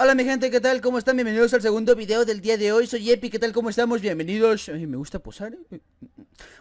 Hola mi gente, ¿qué tal? ¿Cómo están? Bienvenidos al segundo video del día de hoy, soy Epi, ¿qué tal? ¿Cómo estamos? Bienvenidos... Ay, me gusta posar ¿eh?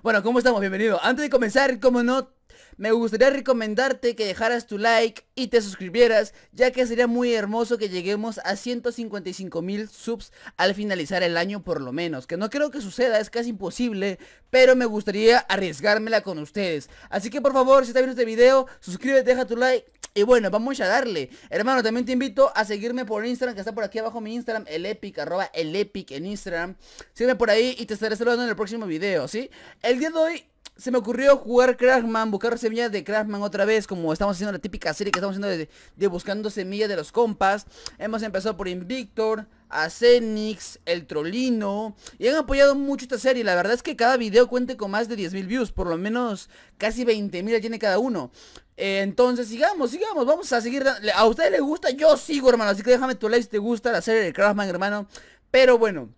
Bueno, ¿cómo estamos? Bienvenido Antes de comenzar, como no, me gustaría recomendarte que dejaras tu like y te suscribieras Ya que sería muy hermoso que lleguemos a 155 mil subs al finalizar el año por lo menos Que no creo que suceda, es casi imposible Pero me gustaría arriesgármela con ustedes Así que por favor, si está viendo este video, suscríbete, deja tu like y bueno, vamos a darle. Hermano, también te invito a seguirme por Instagram, que está por aquí abajo mi Instagram, el epic, arroba el epic en Instagram. Sígueme por ahí y te estaré saludando en el próximo video, ¿sí? El día de hoy se me ocurrió jugar Crashman, buscar semillas de Crashman otra vez, como estamos haciendo la típica serie que estamos haciendo de, buscando semillas de los compas. Hemos empezado por Invictor, azenix El Trolino, y han apoyado mucho esta serie. La verdad es que cada video cuente con más de 10.000 views, por lo menos casi 20.000 tiene cada uno. entonces, sigamos, sigamos, vamos a seguir. A ustedes les gusta, yo sigo, hermano, así que déjame tu like si te gusta la serie de Crashman, hermano. Pero bueno.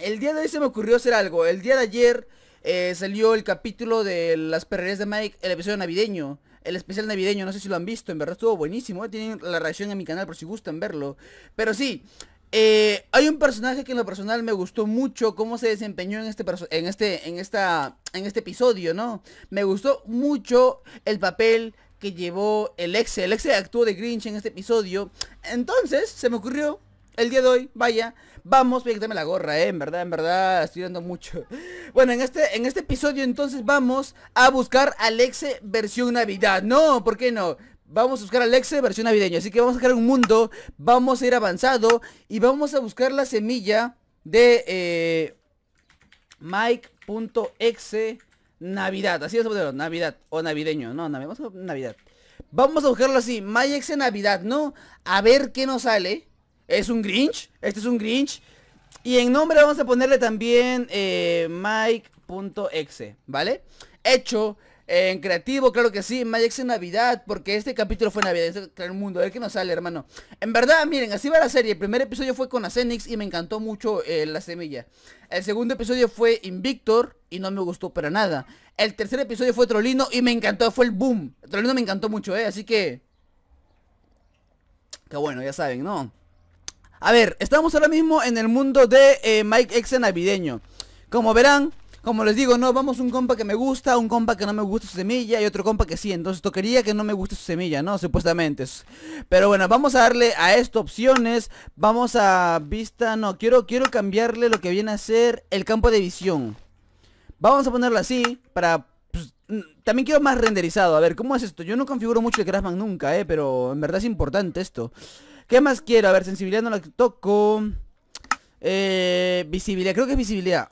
El día de hoy se me ocurrió hacer algo. El día de ayer eh, salió el capítulo de las perreras de Mike, el episodio navideño. El especial navideño, no sé si lo han visto, en verdad estuvo buenísimo. Eh, tienen la reacción en mi canal por si gustan verlo. Pero sí, eh, hay un personaje que en lo personal me gustó mucho cómo se desempeñó en este en este en esta en este episodio, ¿no? Me gustó mucho el papel que llevó el ex, el ex actuó de Grinch en este episodio. Entonces, se me ocurrió el día de hoy, vaya, Vamos, voy a quitarme la gorra, eh, en verdad, en verdad, estoy dando mucho. Bueno, en este, en este episodio entonces vamos a buscar Alexe versión Navidad. No, ¿por qué no? Vamos a buscar al versión navideño Así que vamos a crear un mundo. Vamos a ir avanzado. Y vamos a buscar la semilla de eh, Mike.exe Navidad. Así es a ponerlo. Navidad. O navideño. No, vamos a Navidad. Vamos a buscarlo así. Mike.exe Navidad, ¿no? A ver qué nos sale. Es un Grinch. Este es un Grinch. Y en nombre vamos a ponerle también eh, Mike.exe, ¿vale? Hecho eh, en creativo, claro que sí, Mike Navidad, porque este capítulo fue Navidad, este el mundo, a ver qué nos sale, hermano. En verdad, miren, así va la serie. El primer episodio fue con Asenix y me encantó mucho eh, la semilla. El segundo episodio fue Invictor y no me gustó para nada. El tercer episodio fue Trolino y me encantó, fue el boom. Trolino me encantó mucho, ¿eh? Así que... Que bueno, ya saben, ¿no? A ver, estamos ahora mismo en el mundo de eh, Mike Exe navideño Como verán, como les digo, no, vamos un compa que me gusta, un compa que no me gusta su semilla y otro compa que sí. Entonces quería que no me guste su semilla, ¿no? Supuestamente. Pero bueno, vamos a darle a esto opciones. Vamos a vista, no, quiero, quiero cambiarle lo que viene a ser el campo de visión. Vamos a ponerlo así para... Pues, también quiero más renderizado. A ver, ¿cómo es esto? Yo no configuro mucho el Grassman nunca, ¿eh? Pero en verdad es importante esto. ¿Qué más quiero? A ver, sensibilidad no la toco. Eh, visibilidad, creo que es visibilidad.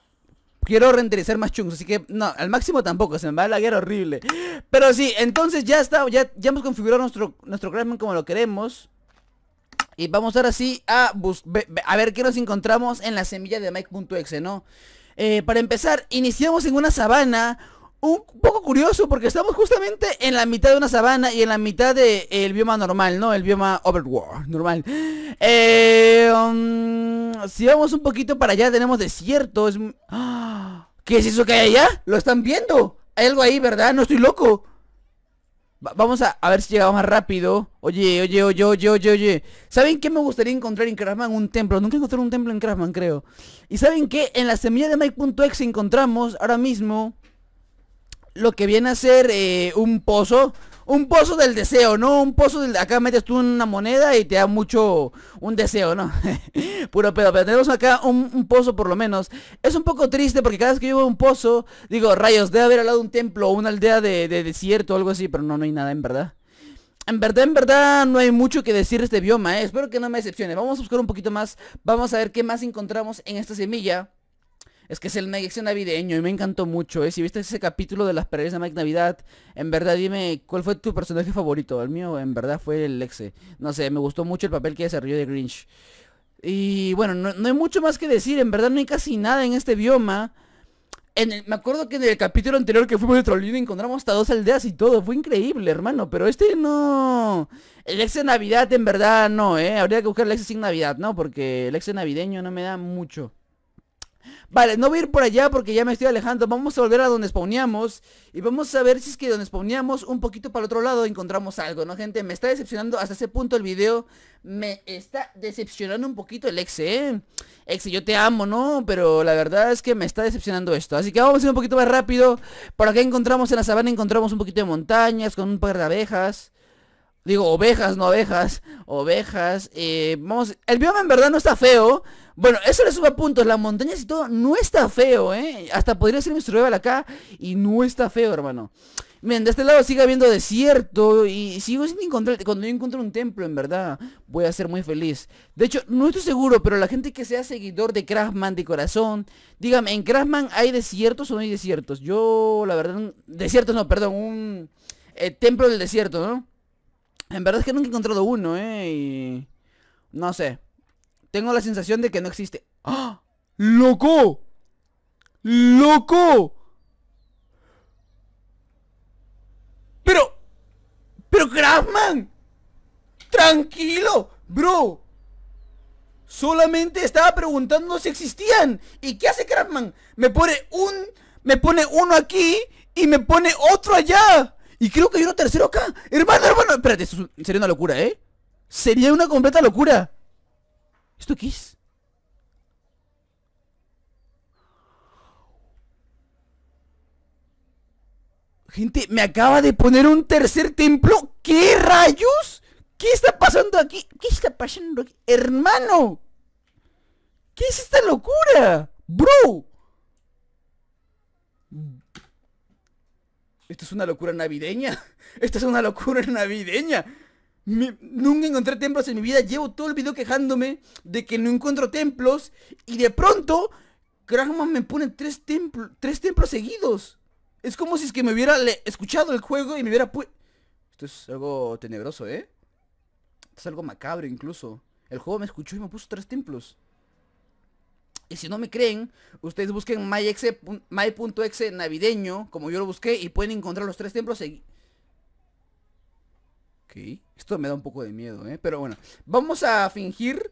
Quiero renderizar más chunks, así que no, al máximo tampoco, se me va a guerra horrible. Pero sí, entonces ya está, ya, ya hemos configurado nuestro, nuestro como lo queremos. Y vamos ahora sí a a ver qué nos encontramos en la semilla de Mike.exe, ¿no? Eh, para empezar, iniciamos en una sabana un poco curioso porque estamos justamente en la mitad de una sabana y en la mitad del bioma normal, ¿no? El bioma overworld, normal. Eh, um, si vamos un poquito para allá tenemos desierto. ¿Qué es eso que hay allá? ¿Lo están viendo? Hay algo ahí, ¿verdad? No estoy loco. vamos a, a, ver si llegamos más rápido. Oye, oye, oye, oye, oye, oye. ¿Saben qué me gustaría encontrar en Craftman? Un templo. Nunca he encontrado un templo en Craftman, creo. ¿Y saben qué? En la semilla de Mike.exe encontramos ahora mismo lo que viene a ser eh, un pozo. Un pozo del deseo, ¿no? Un pozo del... Acá metes tú una moneda y te da mucho... Un deseo, ¿no? Puro pedo. Pero tenemos acá un, pozo por lo menos. Es un poco triste porque cada vez que yo veo un pozo... Digo, rayos, debe haber al lado un templo o una aldea de, desierto o algo así. Pero no, no hay nada en verdad. En verdad, en verdad, no hay mucho que decir de este bioma, ¿eh? Espero que no me decepcione. Vamos a buscar un poquito más. Vamos a ver qué más encontramos en esta semilla. Es que es el Mike navideño y me encantó mucho, ¿eh? Si viste ese capítulo de las paredes de Mike Navidad, en verdad dime cuál fue tu personaje favorito. El mío en verdad fue el Exe. No sé, me gustó mucho el papel que desarrolló de Grinch. Y bueno, no, hay mucho más que decir, en verdad no hay casi nada en este bioma. En me acuerdo que en el capítulo anterior que fuimos de Trollino encontramos hasta dos aldeas y todo. Fue increíble, hermano. Pero este no. El ex Navidad, en verdad, no, ¿eh? Habría que buscar el ex sin Navidad, ¿no? Porque el ex navideño no me da mucho. Vale, no voy a ir por allá porque ya me estoy alejando. Vamos a volver a donde spawneamos. Y vamos a ver si es que donde spawneamos un poquito para el otro lado encontramos algo, ¿no, gente? Me está decepcionando hasta ese punto el video. Me está decepcionando un poquito el ex, ¿eh? ex, yo te amo, ¿no? Pero la verdad es que me está decepcionando esto. Así que vamos a ir un poquito más rápido. Por acá encontramos en la sabana, encontramos un poquito de montañas con un par de abejas. Digo, ovejas, no ovejas. Ovejas. Eh, vamos. El bioma en verdad no está feo. Bueno, eso le sube a puntos. Las montañas y todo no está feo, ¿eh? Hasta podría ser mi survival acá. Y no está feo, hermano. Miren, de este lado sigue habiendo desierto. Y sigo sin encontrar. Cuando yo encuentro un templo, en verdad, voy a ser muy feliz. De hecho, no estoy seguro, pero la gente que sea seguidor de Craftman de corazón. Dígame, ¿en Craftman hay desiertos o no hay desiertos? Yo, la verdad. Desiertos no, perdón. Un. Eh, templo del desierto, ¿no? En verdad es que nunca he encontrado uno, eh. No sé. Tengo la sensación de que no existe. ¡Ah! ¡Loco! ¡Loco! Pero... Pero Craftman. Tranquilo, bro. Solamente estaba preguntando si existían. ¿Y qué hace Craftman? Me pone un... Me pone uno aquí y me pone otro allá. Y creo que hay uno tercero acá. Hermano, hermano. Espérate, sería una locura, ¿eh? Sería una completa locura. ¿Esto qué es? Gente, me acaba de poner un tercer templo. ¿Qué rayos? ¿Qué está pasando aquí? ¿Qué está pasando aquí? Hermano. ¿Qué es esta locura? Bro. Esto es una locura navideña. Esto es una locura navideña. nunca encontré templos en mi vida. Llevo todo el video quejándome de que no encuentro templos. Y de pronto, Kragman me pone tres, templos, tres templos seguidos. Es como si es que me hubiera escuchado el juego y me hubiera puesto Esto es algo tenebroso, ¿eh? Esto es algo macabro incluso. El juego me escuchó y me puso tres templos. Y si no me creen, ustedes busquen my.exe my navideño, como yo lo busqué, y pueden encontrar los tres templos Ok, esto me da un poco de miedo, ¿eh? Pero bueno, vamos a fingir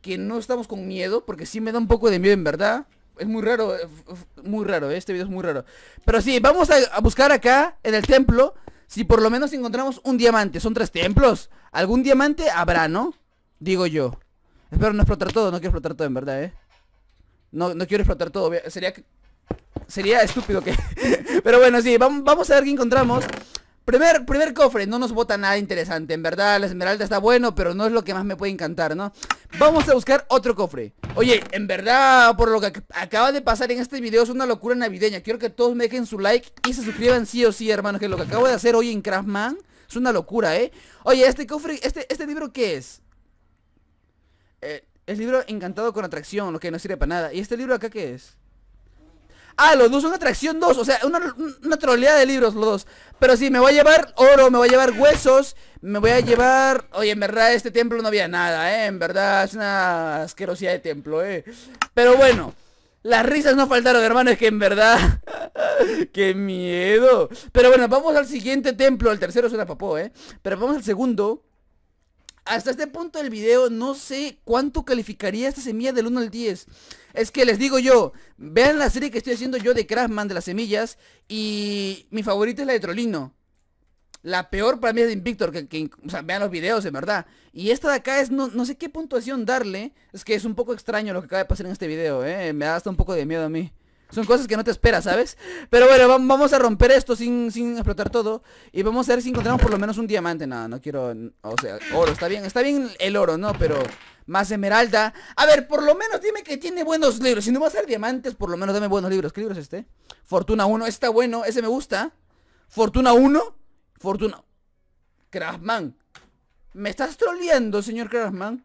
que no estamos con miedo, porque sí me da un poco de miedo en verdad. Es muy raro, eh, muy raro, ¿eh? este video es muy raro. Pero sí, vamos a buscar acá, en el templo, si por lo menos encontramos un diamante. Son tres templos. Algún diamante habrá, ¿no? Digo yo. Espero no explotar todo, no quiero explotar todo en verdad, ¿eh? No, no quiero explotar todo, sería sería estúpido que... Pero bueno, sí, vamos a ver qué encontramos. Primer, primer cofre, no nos bota nada interesante. En verdad, la esmeralda está bueno, pero no es lo que más me puede encantar, ¿no? Vamos a buscar otro cofre. Oye, en verdad, por lo que acaba de pasar en este video es una locura navideña. Quiero que todos me dejen su like y se suscriban sí o sí, hermanos, que lo que acabo de hacer hoy en Craftman es una locura, ¿eh? Oye, este cofre, este, este libro, ¿qué es? Eh, es libro encantado con atracción, lo que no sirve para nada. ¿Y este libro acá qué es? Ah, los dos son atracción 2, o sea, una, una troleada de libros los dos. Pero sí, me voy a llevar oro, me voy a llevar huesos, me voy a llevar... Oye, en verdad este templo no había nada, ¿eh? En verdad es una asquerosidad de templo, ¿eh? Pero bueno, las risas no faltaron, hermano, es que en verdad... ¡Qué miedo! Pero bueno, vamos al siguiente templo, el tercero suena papó, ¿eh? Pero vamos al segundo hasta este punto del video no sé cuánto calificaría esta semilla del 1 al 10. Es que les digo yo, vean la serie que estoy haciendo yo de craftman de las semillas y mi favorita es la de Trolino. La peor para mí es de Invictor, que, o sea, vean los videos en verdad. Y esta de acá es no, no, sé qué puntuación darle. Es que es un poco extraño lo que acaba de pasar en este video, ¿eh? Me da hasta un poco de miedo a mí. Son cosas que no te esperas, ¿sabes? Pero bueno, vamos a romper esto sin, sin explotar todo. Y vamos a ver si encontramos por lo menos un diamante. No, no quiero... O sea, oro, está bien. Está bien el oro, ¿no? Pero más esmeralda. A ver, por lo menos dime que tiene buenos libros. Si no va a ser diamantes, por lo menos dame buenos libros. ¿Qué libros es este? Fortuna 1. Está bueno. Ese me gusta. Fortuna 1. Fortuna... craftman Me estás troleando, señor craftman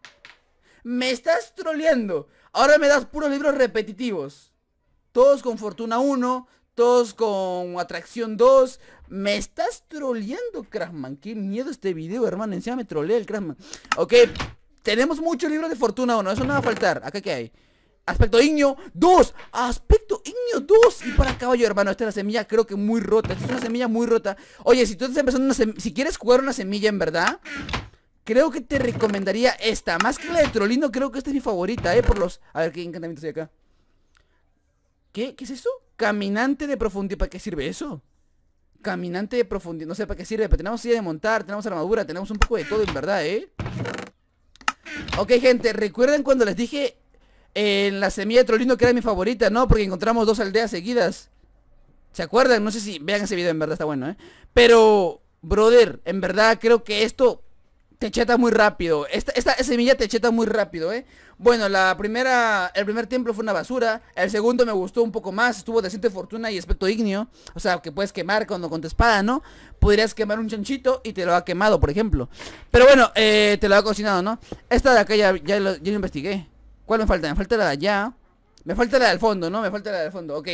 Me estás troleando. Ahora me das puros libros repetitivos todos con Fortuna 1, todos con Atracción 2. Me estás trolleando, Crashman. Qué miedo este video, hermano. Encima me trollea el Crashman. Ok, tenemos muchos libros de Fortuna 1, eso no va a faltar. Acá que hay. Aspecto Iño 2 Aspecto Iño 2 Y para caballo hermano Esta es la semilla creo que muy rota Esta es una semilla muy rota Oye, si tú estás empezando una semilla Si quieres jugar una semilla en verdad Creo que te recomendaría esta Más que la de Trolino Creo que esta es mi favorita, eh Por los... A ver, ¿qué encantamiento hay acá? ¿Qué? ¿Qué es eso? Caminante de profundidad. ¿Para qué sirve eso? Caminante de profundidad. No sé para qué sirve, pero tenemos silla de montar, tenemos armadura, tenemos un poco de todo, en verdad, ¿eh? Ok, gente, ¿recuerdan cuando les dije en eh, la semilla de Trolino que era mi favorita, no? Porque encontramos dos aldeas seguidas. ¿Se acuerdan? No sé si vean ese video, en verdad está bueno, ¿eh? Pero, brother, en verdad creo que esto te cheta muy rápido. Esta, semilla te cheta muy rápido, ¿eh? Bueno, la primera, el primer templo fue una basura. El segundo me gustó un poco más. Estuvo de decente fortuna y aspecto ignio. O sea, que puedes quemar cuando con tu espada, ¿no? Podrías quemar un chanchito y te lo ha quemado, por ejemplo. Pero bueno, eh, te lo ha cocinado, ¿no? Esta de acá ya, lo, investigué. ¿Cuál me falta? Me falta la de allá. Me falta la del fondo, ¿no? Me falta la del fondo. Ok.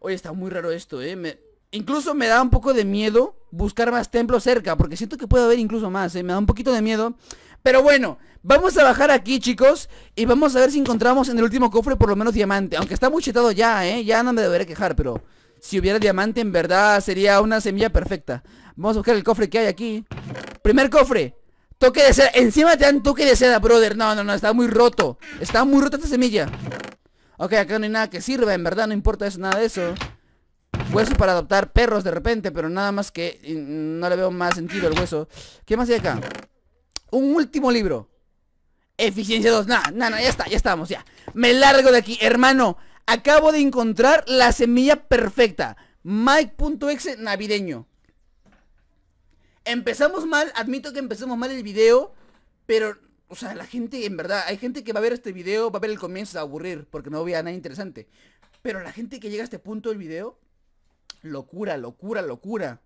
Oye, está muy raro esto, ¿eh? Incluso me da un poco de miedo buscar más templos cerca, porque siento que puede haber incluso más, ¿eh? me da un poquito de miedo. Pero bueno, vamos a bajar aquí, chicos, y vamos a ver si encontramos en el último cofre por lo menos diamante. Aunque está muy chetado ya, ¿eh? Ya no me debería quejar, pero si hubiera diamante, en verdad sería una semilla perfecta. Vamos a buscar el cofre que hay aquí. Primer cofre. Toque de seda. Encima te dan toque de seda, brother. No, no, no, está muy roto. Está muy rota esta semilla. Ok, acá no hay nada que sirva, en verdad, no importa eso, nada de eso. Hueso para adoptar perros de repente, pero nada más que no le veo más sentido El hueso. ¿Qué más hay acá? Un último libro. Eficiencia 2. Nada, nada, ya está, ya estamos, ya. Me largo de aquí, hermano. Acabo de encontrar la semilla perfecta. Mike.exe navideño. Empezamos mal, admito que empezamos mal el video, pero, o sea, la gente, en verdad, hay gente que va a ver este video, va a ver el comienzo, a aburrir, porque no vea nada interesante. Pero la gente que llega a este punto del video, Locura, locura, locura.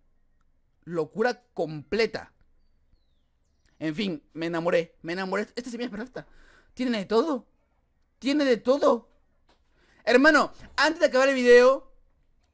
Locura completa. En fin, me enamoré, me enamoré. Esta semilla es perfecta. Tiene de todo. Tiene de todo. Hermano, antes de acabar el video,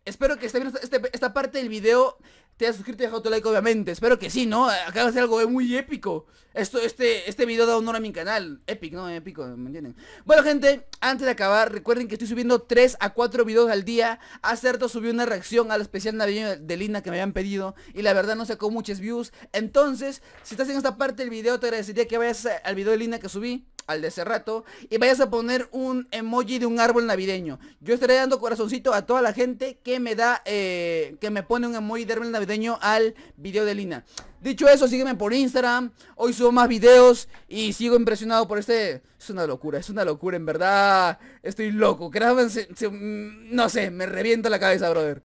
Espero que esté viendo este, esta parte del video. Te haya suscrito y dejado tu like, obviamente. Espero que sí, ¿no? Acaba de hacer algo eh, muy épico. Esto, este, este video da honor a mi canal. Épico, ¿no? Épico, ¿me entienden? Bueno, gente, antes de acabar, recuerden que estoy subiendo 3 a 4 videos al día. Hace subí una reacción al especial navideño de Lina que me habían pedido. Y la verdad no sacó muchas views. Entonces, si estás en esta parte del video, te agradecería que vayas al video de Lina que subí al de ese rato y vayas a poner un emoji de un árbol navideño. Yo estaré dando corazoncito a toda la gente que me da, eh, que me pone un emoji de árbol navideño al video de Lina. Dicho eso, sígueme por Instagram. Hoy subo más videos y sigo impresionado por este... Es una locura, es una locura, en verdad. Estoy loco. Mm, no sé, me revienta la cabeza, brother.